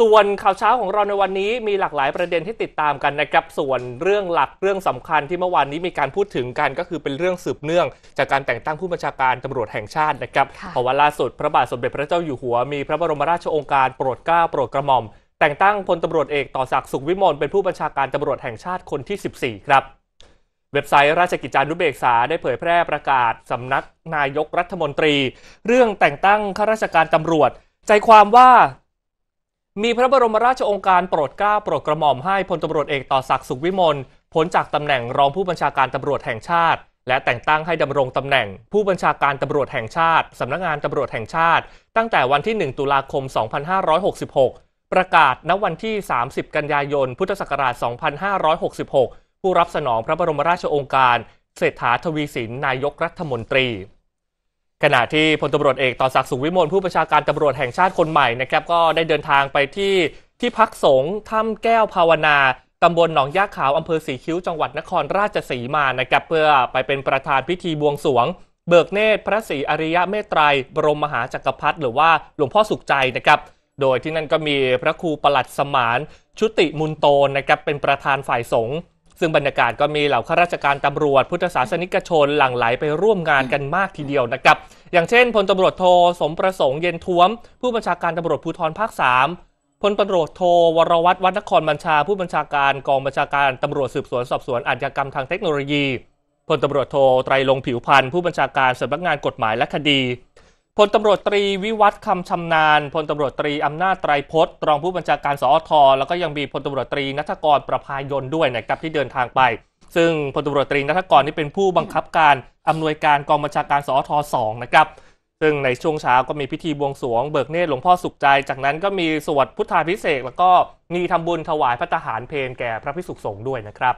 ส่วนข่าวเช้าของเราในวันนี้ มีหลากหลายประเด็นที่ติดตามกันนะครับ ส่วนเรื่องหลักเรื่องสำคัญที่เมื่อวานนี้มีการพูดถึงกันก็คือเป็นเรื่องสืบเนื่อง จากการแต่งตั้งผู้บัญชาการตำรวจแห่งชาตินะครับ เพราะว่าล่าสุดพระบาทสมเด็จพระเจ้าอยู่หัว มีพระบรมราชโองการโปรดเกล้าโปรดกระหม่อมแต่งตั้งพลตำรวจเอกต่อศักดิ์สุขวิมลเป็นผู้บัญชาการตำรวจแห่งชาติคนที่ 14 ครับ เว็บไซต์ราชกิจจานุเบกษาได้เผยแพร่ประกาศสำนักนายกรัฐมนตรี เรื่องแต่งตั้งข้าราชการตำรวจ ใจความว่ามีพระบรมราชองค์การโปรดเกล้าโปรดกระหม่อมให้พลตำรวจเอกต่อศักดิ์สุขวิมลพ้นจากตำแหน่งรองผู้บัญชาการตำรวจแห่งชาติ และแต่งตั้งให้ดำรงตำแหน่งผู้บัญชาการตำรวจแห่งชาติสำนักงานตำรวจแห่งชาติ ตั้งแต่วันที่ 1 ตุลาคม 2566 ประกาศณวันที่ 30 กันยายน พุทธศักราช2566 ผู้รับสนองพระบรมราชองค์การเศรษฐาทวีสินนายกรัฐมนตรีขณะที่พลตารวจเอกต่อศักดิ์สุขวิมลผู้ประชาการตำรวจแห่งชาติคนใหม่นะครับก็ได้เดินทางไปที่ที่พักสงฆ์ถ้ำแก้วภาวนาตำบลหนองยาขาวอำเภอสีคิ้วจังหวัดนครราชสีมานะครับเพื่อไปเป็นประธานพิธีบวงสรวง เบิกเนตรพระศรีอริยะเมตไตร บรมมหาจักรพรรดิหรือว่าหลวงพ่อสุขใจนะครับ โดยที่นั่นก็มีพระครูประหลัดสมานชุติมุนโตนะครับเป็นประธานฝ่ายสงฆ์ซึ่ง บรรยากาศก็มีเหล่าข้าราชการตำรวจ พุทธศาสนิกชนหลั่งไหลไปร่วมงานกันมากทีเดียวนะครับ อย่างเช่นพลตำรวจโทสมประสงค์เย็นท้วม ผู้บัญชาการตำรวจภูธรภาคสามพลตำรวจโท วรวัตรวัฒนครบัญชาผู้บัญชาการกองบัญชาการตำรวจสืบสวนสอบสวนอาชญากรรมทางเทคโนโลยีพลตำรวจโทไตรลงผิวพันธ์ผู้บัญชาการสำนักงานกฎหมายและคดีพลตำรวจตรีวิวัฒน์คำชำนาญพลตำรวจตรีอำนาจไตรพจน์รองผู้บัญชาการสอทอแล้วก็ยังมีพลตำรวจตรีนัทกรประพายนด้วยนะครับที่เดินทางไป ซึ่งพลตำรวจตรีนัทกรนี่เป็นผู้บังคับการอำนวยการกองบัญชาการสอทอสองนะครับ ซึ่งในช่วงเช้าก็มีพิธีบวงสรวงเบิกเนตรหลวงพ่อสุขใจ จากนั้น ก็มีสวดพุทธาพิเศษแล้วก็มีทำบุญถวายพระทหารเพลแก่พระพิสุขสงฆ์ด้วยนะครับ